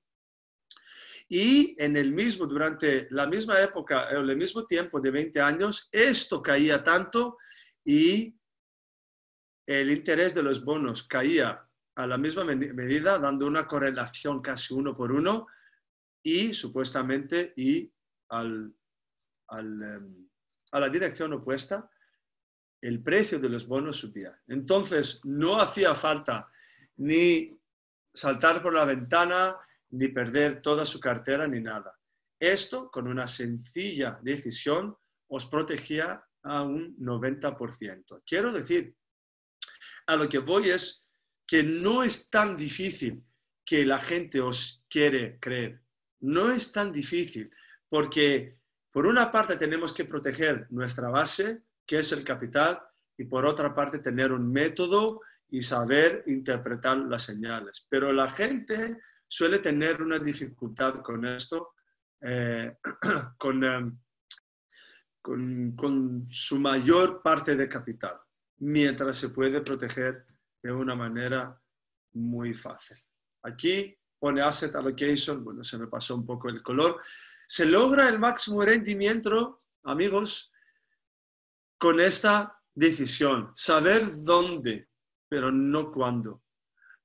Y en el mismo, durante la misma época, eh, en el mismo tiempo de 20 años, esto caía tanto y el interés de los bonos caía a la misma medida, dando una correlación casi uno por uno y supuestamente y al, em, a la dirección opuesta, el precio de los bonos subía. Entonces, no hacía falta ni saltar por la ventana, ni perder toda su cartera ni nada. Esto, con una sencilla decisión, os protegía a un 90%. Quiero decir, a lo que voy es que no es tan difícil que la gente os quiere creer. No es tan difícil, porque por una parte tenemos que proteger nuestra base, que es el capital, y por otra parte tener un método y saber interpretar las señales. Pero la gente suele tener una dificultad con esto, eh, (clears throat) con, em, con, con, su mayor parte de capital, mientras se puede proteger de una manera muy fácil. Aquí pone asset allocation, bueno, se me pasó un poco el color. Se logra el máximo rendimiento, amigos, con esta decisión, saber dónde, pero no cuándo.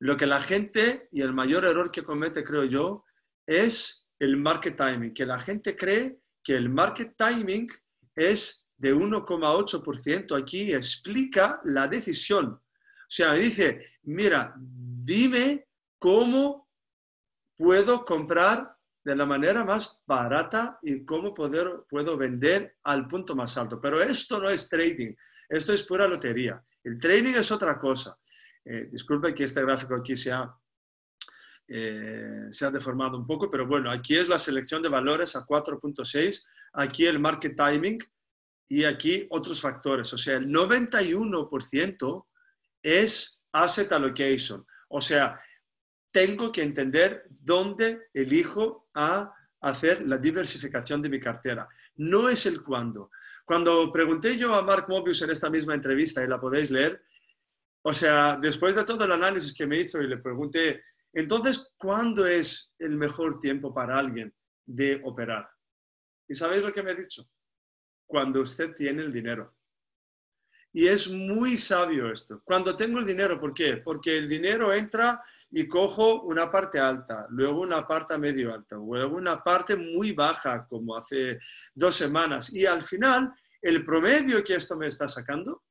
Lo que la gente, y el mayor error que comete, creo yo, es el market timing, que la gente cree que el market timing es de 1,8%. Aquí explica la decisión. O sea, me dice, mira, dime cómo puedo comprar de la manera más barata y cómo poder, puedo vender al punto más alto. Pero esto no es trading, esto es pura lotería. El trading es otra cosa. Eh, disculpe que este gráfico aquí se eh, se ha deformado un poco, pero bueno, aquí es la selección de valores a 4.6, aquí el market timing y aquí otros factores. O sea, el 91% es asset allocation. O sea, tengo que entender dónde elijo a hacer la diversificación de mi cartera. No es el cuándo. Cuando pregunté yo a Mark Mobius en esta misma entrevista, y la podéis leer, o sea, después de todo el análisis que me hizo y le pregunté, entonces, ¿cuándo es el mejor tiempo para alguien de operar? ¿Y sabéis lo que me ha dicho? Cuando usted tiene el dinero. Y es muy sabio esto. Cuando tengo el dinero, ¿por qué? Porque el dinero entra y cojo una parte alta, luego una parte medio alta, luego una parte muy baja, como hace dos semanas. Y al final, el promedio que esto me está sacando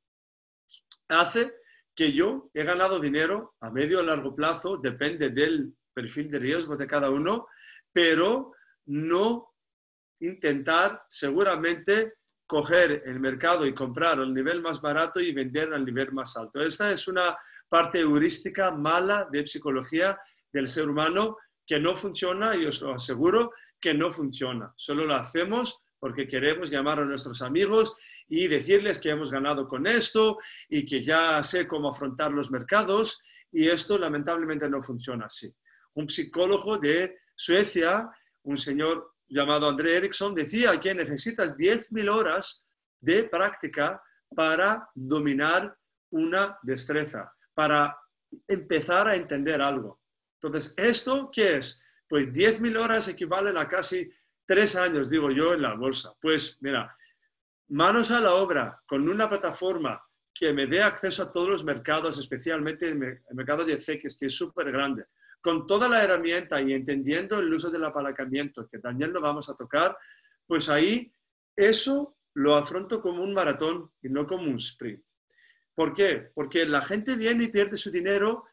hace que yo he ganado dinero a medio o largo plazo, depende del perfil de riesgo de cada uno, pero no intentar seguramente coger el mercado y comprar al nivel más barato y vender al nivel más alto. Esta es una parte heurística mala de psicología del ser humano que no funciona y os lo aseguro que no funciona. Solo lo hacemos porque queremos llamar a nuestros amigos y decirles que hemos ganado con esto y que ya sé cómo afrontar los mercados. Y esto lamentablemente no funciona así. Un psicólogo de Suecia, un señor llamado André Eriksson, decía que necesitas 10.000 horas de práctica para dominar una destreza, para empezar a entender algo. Entonces, ¿esto qué es? Pues 10.000 horas equivalen a casi tres años, digo yo, en la bolsa. Pues mira, manos a la obra con una plataforma que me dé acceso a todos los mercados, especialmente el mercado de Ezequiel, que es súper grande. Con toda la herramienta y entendiendo el uso del apalancamiento, que también lo vamos a tocar, pues ahí eso lo afronto como un maratón y no como un sprint. ¿Por qué? Porque la gente viene y pierde su dinero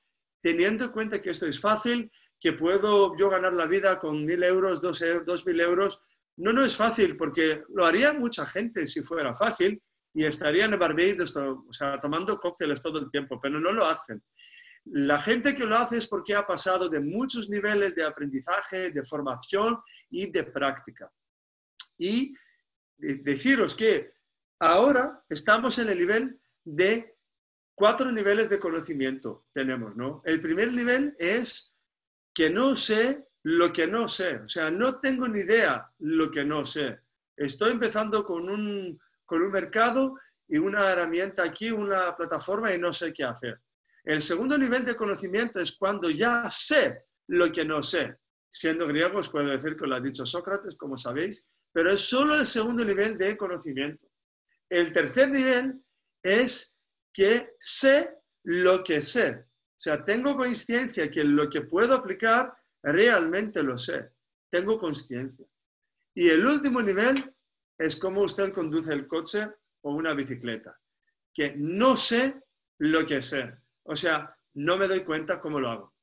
teniendo en cuenta que esto es fácil, que puedo yo ganar la vida con mil euros, dos, e, dos mil euros, no, no es fácil, porque lo haría mucha gente si fuera fácil y estarían en Barbados o sea, tomando cócteles todo el tiempo, pero no lo hacen. La gente que lo hace es porque ha pasado de muchos niveles de aprendizaje, de formación y de práctica. Y eh, deciros que ahora estamos en el nivel de cuatro niveles de conocimiento tenemos, ¿no? El primer nivel es que no sé lo que no sé. O sea, no tengo ni idea lo que no sé. Estoy empezando con un, con un mercado y una herramienta aquí, una plataforma y no sé qué hacer. El segundo nivel de conocimiento es cuando ya sé lo que no sé. Siendo os puedo decir que lo ha dicho Sócrates, como sabéis, pero es solo el segundo nivel de conocimiento. El tercer nivel es que sé lo que sé. O sea, tengo conciencia que lo que puedo aplicar Realmente lo sé, tengo conciencia. Y el último nivel es cómo usted conduce el coche o una bicicleta, que no sé lo que sé, o sea, no me doy cuenta cómo lo hago.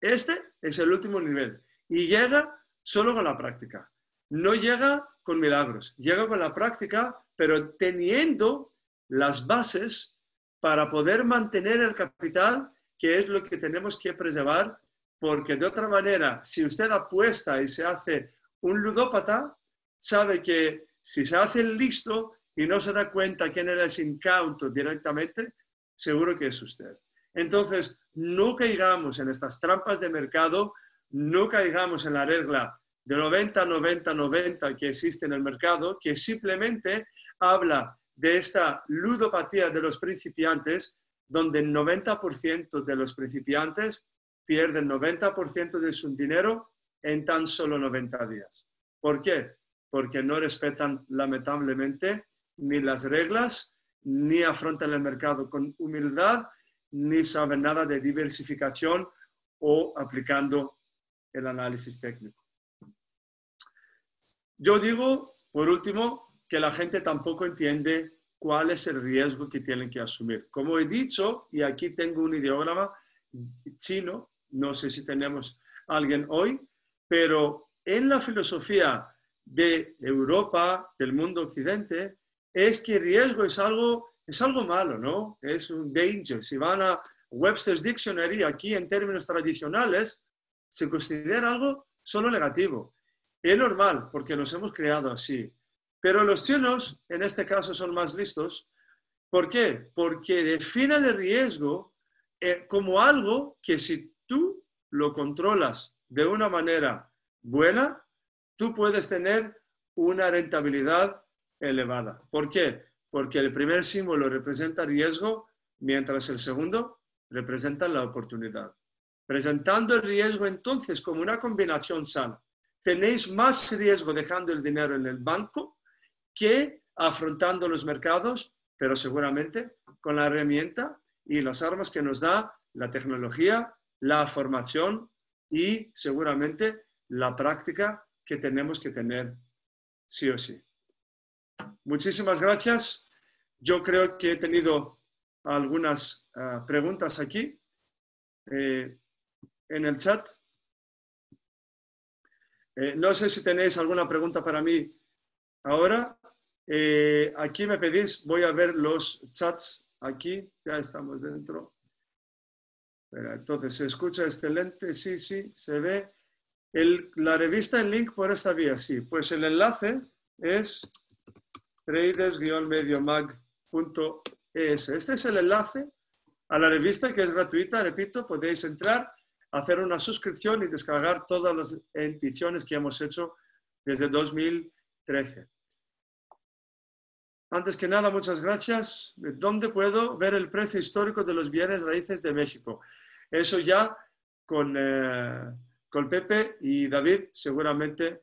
Este es el último nivel y llega solo con la práctica, no llega con milagros, llega con la práctica, pero teniendo las bases para poder mantener el capital, que es lo que tenemos que preservar porque de otra manera, si usted apuesta y se hace un ludópata, sabe que si se hace el listo y no se da cuenta quién es el incauto directamente, seguro que es usted. Entonces, no caigamos en estas trampas de mercado, no caigamos en la regla de 90, 90, 90 que existe en el mercado, que simplemente habla de esta ludopatía de los principiantes, donde el 90% de los principiantes pierden el 90% de su dinero en tan solo 90 días. ¿Por qué? Porque no respetan lamentablemente ni las reglas, ni afrontan el mercado con humildad, ni saben nada de diversificación o aplicando el análisis técnico. Yo digo, por último, que la gente tampoco entiende cuál es el riesgo que tienen que asumir. Como he dicho, y aquí tengo un ideograma chino no sé si tenemos alguien hoy, pero en la filosofía de Europa, del mundo occidente, es que riesgo es algo, es algo malo, ¿no? Es un danger. Si van a Webster's Dictionary, aquí en términos tradicionales, se considera algo solo negativo. Es normal, porque nos hemos creado así. Pero los chinos, en este caso, son más listos. ¿Por qué? Porque definen el riesgo eh, como algo que si tú lo controlas de una manera buena, tú puedes tener una rentabilidad elevada. ¿Por qué? Porque el primer símbolo representa riesgo, mientras el segundo representa la oportunidad. Presentando el riesgo entonces como una combinación sana. Tenéis más riesgo dejando el dinero en el banco que afrontando los mercados, pero seguramente con la herramienta y las armas que nos da la tecnología la formación y seguramente la práctica que tenemos que tener sí o sí. Muchísimas gracias. Yo creo que he tenido algunas ah, preguntas aquí eh, en el chat. Eh, no sé si tenéis alguna pregunta para mí ahora. Eh, aquí me pedís, voy a ver los chats aquí, ya estamos dentro. Entonces, se escucha excelente, sí, sí, se ve. El, la revista en link por esta vía, sí. Pues el enlace es traders-mediomag.es. Este es el enlace a la revista que es gratuita, repito, podéis entrar, hacer una suscripción y descargar todas las ediciones que hemos hecho desde 2013. Antes que nada, muchas gracias. ¿Dónde puedo ver el precio histórico de los bienes raíces de México? Eso ya con, eh, con Pepe y David seguramente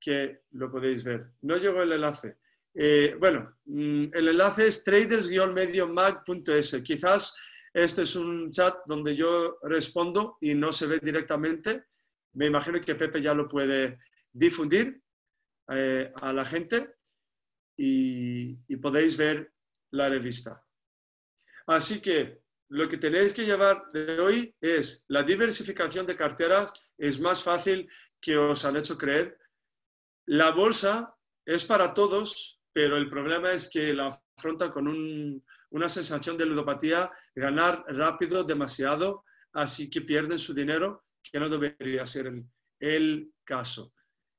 que lo podéis ver. No llegó el enlace. Eh, bueno, mm, el enlace es traders medio mages Quizás este es un chat donde yo respondo y no se ve directamente. Me imagino que Pepe ya lo puede difundir eh, a la gente y, podéis ver la revista. Así que lo que tenéis que llevar de hoy es la diversificación de carteras es más fácil que os han hecho creer. La bolsa es para todos, pero el problema es que la afrontan con una sensación de ludopatía, ganar rápido, demasiado, así que pierden su dinero, que no debería ser el caso.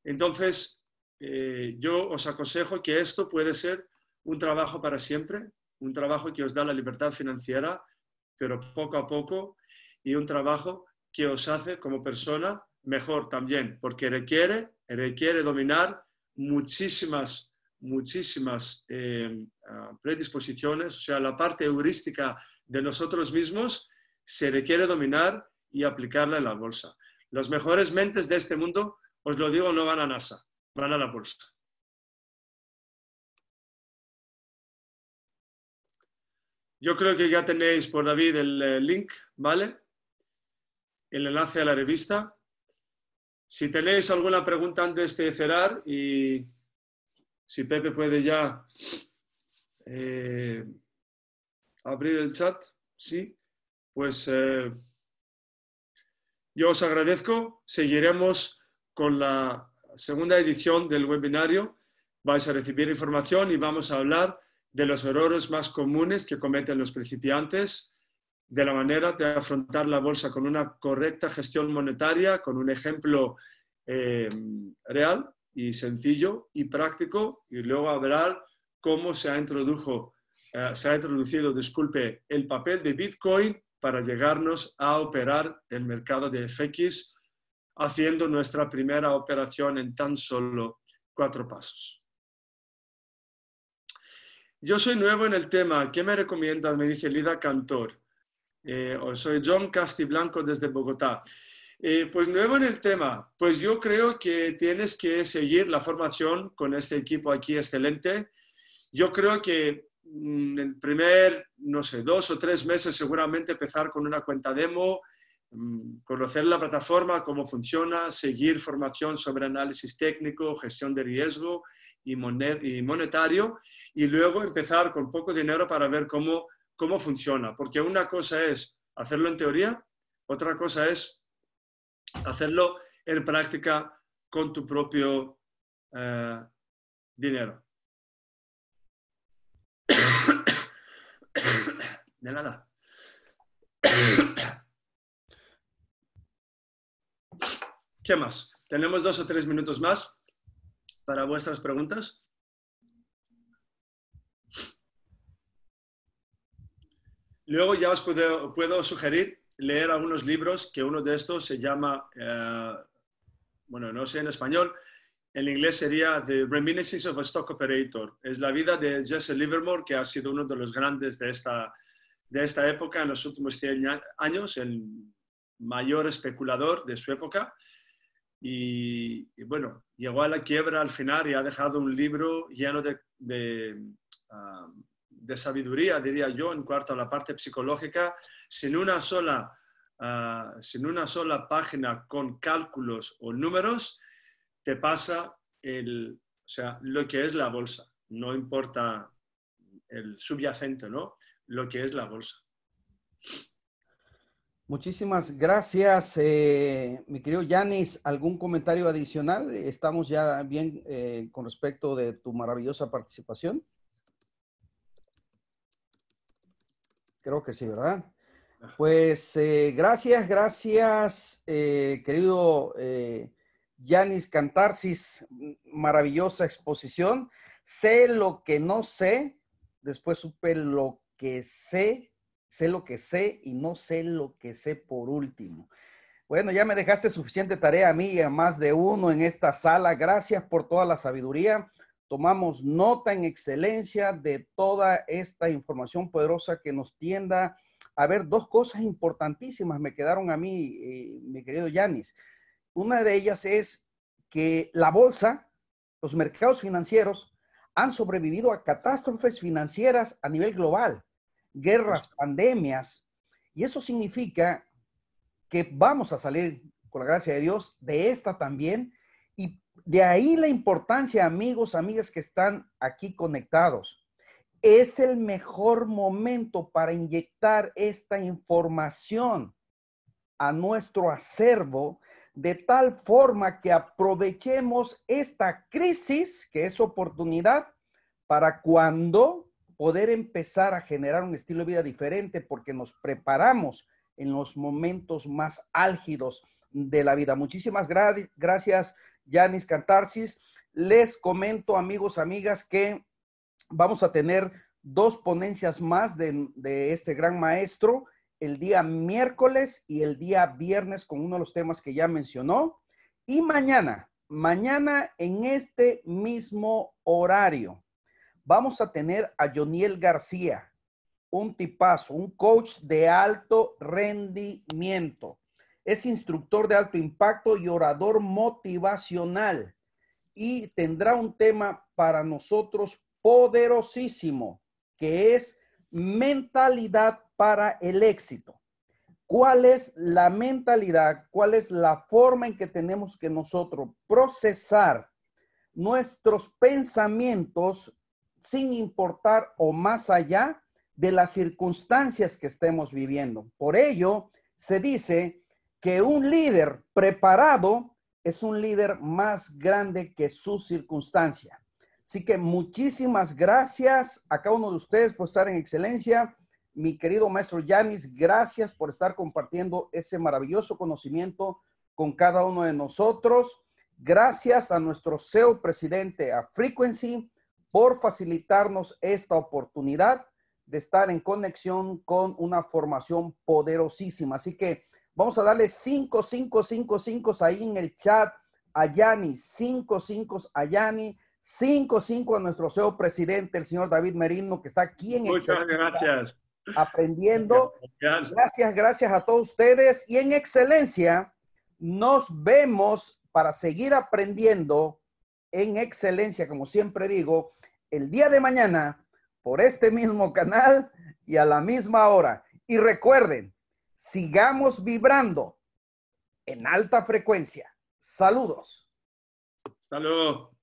Entonces, eh, yo os aconsejo que esto puede ser un trabajo para siempre, un trabajo que os da la libertad financiera, pero poco a poco, y un trabajo que os hace como persona mejor también, porque requiere, requiere dominar muchísimas, muchísimas eh, ah, predisposiciones, o sea, la parte heurística de nosotros mismos se requiere dominar y aplicarla en la bolsa. Las mejores mentes de este mundo, os lo digo, no van a NASA para la bolsa. Yo creo que ya tenéis por David el eh, link, ¿vale? El enlace a la revista. Si tenéis alguna pregunta antes de cerrar y si Pepe puede ya eh, abrir el chat, sí, pues eh, yo os agradezco. Seguiremos con la segunda edición del webinario vais a recibir información y vamos a hablar de los errores más comunes que cometen los principiantes, de la manera de afrontar la bolsa con una correcta gestión monetaria, con un ejemplo eh, real y sencillo y práctico, y luego hablar cómo se ha, introdujo, eh, se ha introducido disculpe, el papel de Bitcoin para llegarnos a operar el mercado de FX haciendo nuestra primera operación en tan solo cuatro pasos. Yo soy nuevo en el tema. ¿Qué me recomiendas? Me dice Lida Cantor. Eh, soy John Castiblanco desde Bogotá. Eh, pues nuevo en el tema, pues yo creo que tienes que seguir la formación con este equipo aquí excelente. Yo creo que en mm, el primer, no sé, dos o tres meses seguramente empezar con una cuenta demo, Mm, conocer la plataforma, cómo funciona, seguir formación sobre análisis técnico, gestión de riesgo y, monetario, y luego empezar con poco dinero para ver cómo, funciona. Porque una cosa es hacerlo en teoría, otra cosa es hacerlo en práctica con tu propio eh, dinero. (coughs) De nada. (coughs) ¿Qué más? Tenemos dos o tres minutos más para vuestras preguntas. Luego ya os puedo, sugerir leer algunos libros, que uno de estos se llama, eh, bueno, no sé en español, en inglés sería The Reminiscences of a Stock Operator. Es la vida de Jesse Livermore, que ha sido uno de los grandes de esta, de esta época en los últimos 100 años, el mayor especulador de su época. Y, bueno, llegó a la quiebra al final y ha dejado un libro lleno de, de, ah, sabiduría, diría yo, en cuanto a la parte psicológica, sin una sola, ah, sin una sola página con cálculos o números, te pasa el, sea, lo que es la bolsa, no importa el subyacente, ¿no? Lo que es la bolsa. Muchísimas gracias, eh, mi querido Yanis. ¿Algún comentario adicional? Estamos ya bien eh, con respecto de tu maravillosa participación. Creo que sí, ¿verdad? Pues eh, gracias, gracias, querido Yanis Cantarsis. Maravillosa exposición. Sé lo que no sé, después supe lo que sé sé lo que sé y no sé lo que sé por último. Bueno, ya me dejaste suficiente tarea a mí y a más de uno en esta sala. Gracias por toda la sabiduría. Tomamos nota en excelencia de toda esta información poderosa que nos tienda a ver dos cosas importantísimas me quedaron a mí, eh, mi querido Yanis. Una de ellas es que la bolsa, los mercados financieros han sobrevivido a catástrofes financieras a nivel global guerras, pandemias, y eso significa que vamos a salir, con la gracia de Dios, de esta también, y de ahí la importancia, amigos, amigas que están aquí conectados. Es el mejor momento para inyectar esta información a nuestro acervo de tal forma que aprovechemos esta crisis, que es oportunidad, para cuando poder empezar a generar un estilo de vida diferente porque nos preparamos en los momentos más álgidos de la vida. Muchísimas gracias, Yanis Cantarsis. Les comento, amigos, amigas, que vamos a tener dos ponencias más de este gran maestro el día miércoles y el día viernes con uno de los temas que ya mencionó. Y mañana, mañana en este mismo horario, Vamos a tener a Joniel García, un tipazo, un coach de alto rendimiento. Es instructor de alto impacto y orador motivacional. Y tendrá un tema para nosotros poderosísimo, que es mentalidad para el éxito. ¿Cuál es la mentalidad? ¿Cuál es la forma en que tenemos que nosotros procesar nuestros pensamientos sin importar o más allá de las circunstancias que estemos viviendo. Por ello, se dice que un líder preparado es un líder más grande que su circunstancia. Así que muchísimas gracias a cada uno de ustedes por estar en excelencia. Mi querido maestro Yanis, gracias por estar compartiendo ese maravilloso conocimiento con cada uno de nosotros. Gracias a nuestro CEO presidente a Frequency por facilitarnos esta oportunidad de estar en conexión con una formación poderosísima. Así que vamos a darle 5, 5, 5, 5 ahí en el chat a Yanni, 5, 5 a Yanni, 5, 5 a nuestro CEO presidente, el señor David Merino, que está aquí en Muchas gracias. Aprendiendo. gracias, gracias a todos ustedes. Y en excelencia, nos vemos para seguir aprendiendo en excelencia, como siempre digo, el día de mañana por este mismo canal y a la misma hora. Y recuerden, sigamos vibrando en alta frecuencia. Saludos. Hasta